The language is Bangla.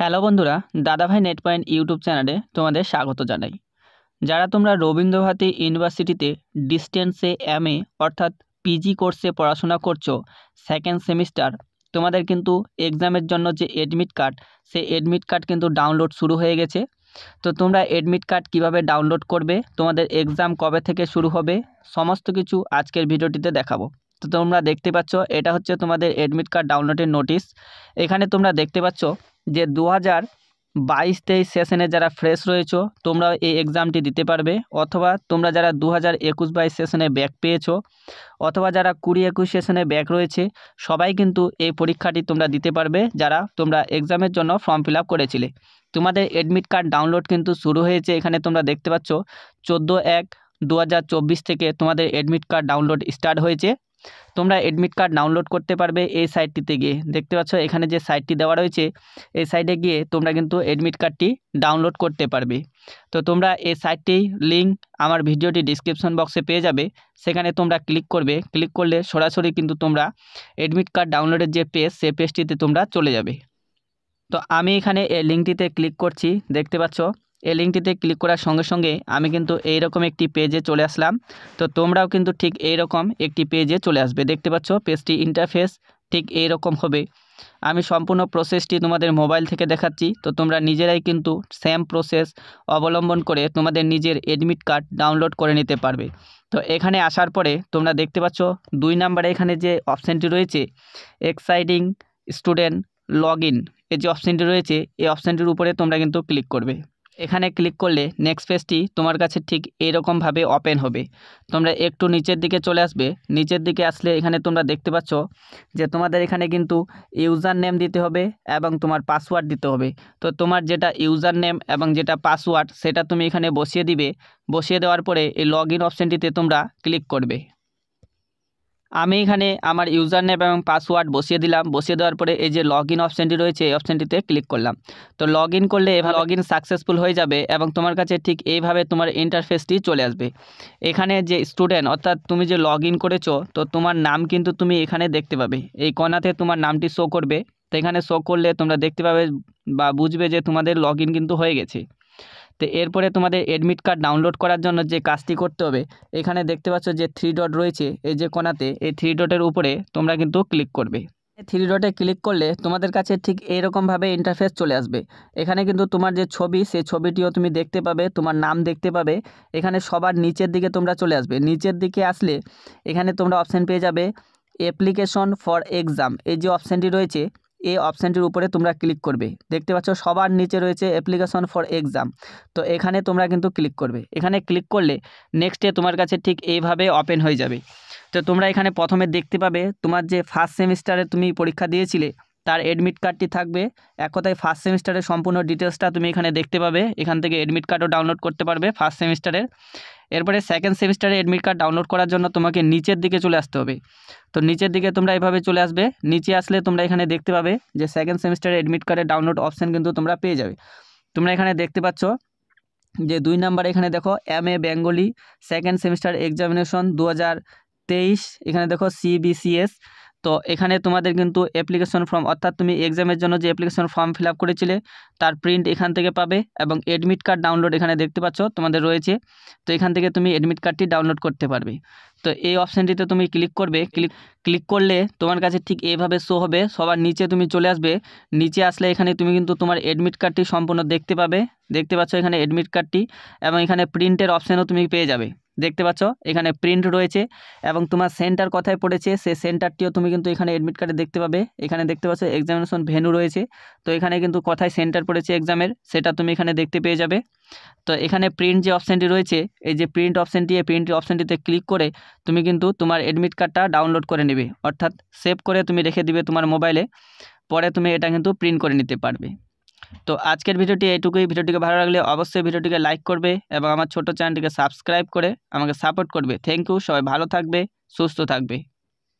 হ্যালো বন্ধুরা দাদাভাই নেট পয়েন্ট ইউটিউব চ্যানেলে তোমাদের স্বাগত জানাই যারা তোমরা রবীন্দ্রভারতী ইউনিভার্সিটিতে ডিস্টেন্সে এম এ অর্থাৎ পিজি কোর্সে পড়াশোনা করছো সেকেন্ড সেমিস্টার তোমাদের কিন্তু এক্সামের জন্য যে এডমিট কার্ড সেই এডমিট কার্ড কিন্তু ডাউনলোড শুরু হয়ে গেছে তো তোমরা এডমিট কার্ড কিভাবে ডাউনলোড করবে তোমাদের এক্সাম কবে থেকে শুরু হবে সমস্ত কিছু আজকের ভিডিওটিতে দেখাবো তো তোমরা দেখতে পাচ্ছ এটা হচ্ছে তোমাদের এডমিট কার্ড ডাউনলোডের নোটিশ এখানে তোমরা দেখতে পাচ্ছ যে দু হাজার বাইশ তেইশ সেশনে যারা ফ্রেশ রয়েছো তোমরা এই এক্সামটি দিতে পারবে অথবা তোমরা যারা দু হাজার একুশ বাইশ সেশনে ব্যাক পেয়েছো অথবা যারা কুড়ি একুশ সেশনে ব্যাক রয়েছে সবাই কিন্তু এই পরীক্ষাটি তোমরা দিতে পারবে যারা তোমরা এক্সামের জন্য ফর্ম ফিল আপ করেছিলে তোমাদের অ্যাডমিট কার্ড ডাউনলোড কিন্তু শুরু হয়েছে এখানে তোমরা দেখতে পাচ্ছ চোদ্দো এক দু থেকে তোমাদের অ্যাডমিট কার্ড ডাউনলোড স্টার্ট হয়েছে তোমরা এডমিট কার্ড ডাউনলোড করতে পারবে এই সাইটটিতে গিয়ে দেখতে পাচ্ছ এখানে যে সাইটটি দেওয়া রয়েছে এই সাইটে গিয়ে তোমরা কিন্তু অ্যাডমিট কার্ডটি ডাউনলোড করতে পারবে তো তোমরা এই সাইটটি লিঙ্ক আমার ভিডিওটি ডিসক্রিপশন বক্সে পেয়ে যাবে সেখানে তোমরা ক্লিক করবে ক্লিক করলে সরাসরি কিন্তু তোমরা এডমিট কার্ড ডাউনলোডের যে পেজ সে পেজটিতে তোমরা চলে যাবে তো আমি এখানে এই লিঙ্কটিতে ক্লিক করছি দেখতে পাচ্ছ এই লিঙ্কটিতে ক্লিক করার সঙ্গে সঙ্গে আমি কিন্তু এইরকম একটি পেজে চলে আসলাম তো তোমরাও কিন্তু ঠিক এইরকম একটি পেজে চলে আসবে দেখতে পাচ্ছ পেজটি ইন্টারফেস ঠিক এইরকম হবে আমি সম্পূর্ণ প্রসেসটি তোমাদের মোবাইল থেকে দেখাচ্ছি তো তোমরা নিজেরাই কিন্তু সেম প্রসেস অবলম্বন করে তোমাদের নিজের এডমিট কার্ড ডাউনলোড করে নিতে পারবে তো এখানে আসার পরে তোমরা দেখতে পাচ্ছ দুই নাম্বারে এখানে যে অপশানটি রয়েছে এক্সাইটিং স্টুডেন্ট লগ ইন এই যে অপশানটি রয়েছে এই অপশানটির উপরে তোমরা কিন্তু ক্লিক করবে এখানে ক্লিক করলে নেক্সট পেজটি তোমার কাছে ঠিক এরকমভাবে ওপেন হবে তোমরা একটু নিচের দিকে চলে আসবে নিচের দিকে আসলে এখানে তোমরা দেখতে পাচ্ছ যে তোমাদের এখানে কিন্তু ইউজার নেম দিতে হবে এবং তোমার পাসওয়ার্ড দিতে হবে তো তোমার যেটা ইউজার নেম এবং যেটা পাসওয়ার্ড সেটা তুমি এখানে বসিয়ে দিবে বসিয়ে দেওয়ার পরে এই লগ ইন অপশানটিতে তোমরা ক্লিক করবে আমি এখানে আমার ইউজার নেম এবং পাসওয়ার্ড বসিয়ে দিলাম বসিয়ে দেওয়ার পরে এই যে লগ ইন অপশানটি রয়েছে এই অপশানটিতে ক্লিক করলাম তো লগ ইন করলে এভাবে লগ ইন সাকসেসফুল হয়ে যাবে এবং তোমার কাছে ঠিক এইভাবে তোমার ইন্টারফেসটি চলে আসবে এখানে যে স্টুডেন্ট অর্থাৎ তুমি যে লগ ইন করেছো তো তোমার নাম কিন্তু তুমি এখানে দেখতে পাবে এই কণাতে তোমার নামটি শো করবে তো এখানে শো করলে তোমরা দেখতে পাবে বা বুঝবে যে তোমাদের লগ কিন্তু হয়ে গেছে তো এরপরে তোমাদের অ্যাডমিট কার্ড ডাউনলোড করার জন্য যে কাজটি করতে হবে এখানে দেখতে পাচ্ছ যে থ্রি ডট রয়েছে এই যে কোনাতে এই থ্রি ডটের উপরে তোমরা কিন্তু ক্লিক করবে থ্রি ডটে ক্লিক করলে তোমাদের কাছে ঠিক এরকমভাবে ইন্টারফেস চলে আসবে এখানে কিন্তু তোমার যে ছবি সেই ছবিটিও তুমি দেখতে পাবে তোমার নাম দেখতে পাবে এখানে সবার নিচের দিকে তোমরা চলে আসবে নিচের দিকে আসলে এখানে তোমরা অপশান পেয়ে যাবে অ্যাপ্লিকেশন ফর এক্সাম এই যে অপশানটি রয়েছে এ অপশানটির উপরে তোমরা ক্লিক করবে দেখতে পাচ্ছ সবার নিচে রয়েছে অ্যাপ্লিকেশন ফর এক্সাম তো এখানে তোমরা কিন্তু ক্লিক করবে এখানে ক্লিক করলে নেক্সটে তোমার কাছে ঠিক এইভাবে ওপেন হয়ে যাবে তো তোমরা এখানে প্রথমে দেখতে পাবে তোমার যে ফার্স্ট সেমিস্টারে তুমি পরীক্ষা দিয়েছিলে তার অ্যাডমিট কার্ডটি থাকবে এক কথায় ফার্স্ট সেমিস্টারের সম্পূর্ণ ডিটেলসটা তুমি এখানে দেখতে পাবে এখান থেকে অ্যাডমিট কার্ডও ডাউনলোড করতে পারবে ফার্স্ট সেমিস্টারের এরপরে সেকেন্ড সেমিস্টারে অ্যাডমিট কার্ড ডাউনলোড করার জন্য তোমাকে নিচের দিকে চলে আসতে হবে তো নিচের দিকে তোমরা এভাবে চলে আসবে নিচে আসলে তোমরা এখানে দেখতে পাবে যে সেকেন্ড সেমিস্টারে অ্যাডমিট কার্ডের ডাউনলোড অপশান কিন্তু তোমরা পেয়ে যাবে তোমরা এখানে দেখতে পাচ্ছ যে দুই নাম্বার এখানে দেখো M A Bengali second semester examination দু তেইশ এখানে দেখো সিবিসিএস তো এখানে তোমাদের কিন্তু অ্যাপ্লিকেশন ফর্ম অর্থাৎ তুমি এক্সামের জন্য যে অ্যাপ্লিকেশন ফর্ম ফিল আপ করেছিলে তার প্রিন্ট এখান থেকে পাবে এবং অ্যাডমিট কার্ড ডাউনলোড এখানে দেখতে পাচ্ছ তোমাদের রয়েছে তো এখান থেকে তুমি অ্যাডমিট কার্ডটি ডাউনলোড করতে পারবে তো এই অপশানটিতে তুমি ক্লিক করবে ক্লিক ক্লিক করলে তোমার কাছে ঠিক এইভাবে শো হবে সবার নিচে তুমি চলে আসবে নিচে আসলে এখানে তুমি কিন্তু তোমার অ্যাডমিট কার্ডটি সম্পূর্ণ দেখতে পাবে দেখতে পাচ্ছ এখানে অ্যাডমিট কার্ডটি এবং এখানে প্রিন্টের অপশানও তুমি পেয়ে যাবে দেখতে পাচ্ছ এখানে প্রিন্ট রয়েছে এবং তোমার সেন্টার কথায় পড়েছে সে সেন্টারটিও তুমি কিন্তু এখানে অ্যাডমিট কার্ডে দেখতে পাবে এখানে দেখতে পাচ্ছ এক্সামিনেশন ভেনু রয়েছে তো এখানে কিন্তু কথায় সেন্টার পড়েছে এক্সামের সেটা তুমি এখানে দেখতে পেয়ে যাবে তো এখানে প্রিন্ট যে অপশানটি রয়েছে এই যে প্রিন্ট অপশানটি এই প্রিন্ট অপশানটিতে ক্লিক করে তুমি কিন্তু তোমার অ্যাডমিট কার্ডটা ডাউনলোড করে নেবে অর্থাৎ সেভ করে তুমি রেখে দিবে তোমার মোবাইলে পরে তুমি এটা কিন্তু প্রিন্ট করে নিতে পারবে তো আজকের ভিডিওটি এইটুকুই ভিডিওটিকে ভালো লাগলে অবশ্যই ভিডিওটিকে লাইক করবে এবং আমার ছোট চ্যানেলটিকে সাবস্ক্রাইব করে আমাকে সাপোর্ট করবে থ্যাংক ইউ সবাই ভালো থাকবে সুস্থ থাকবে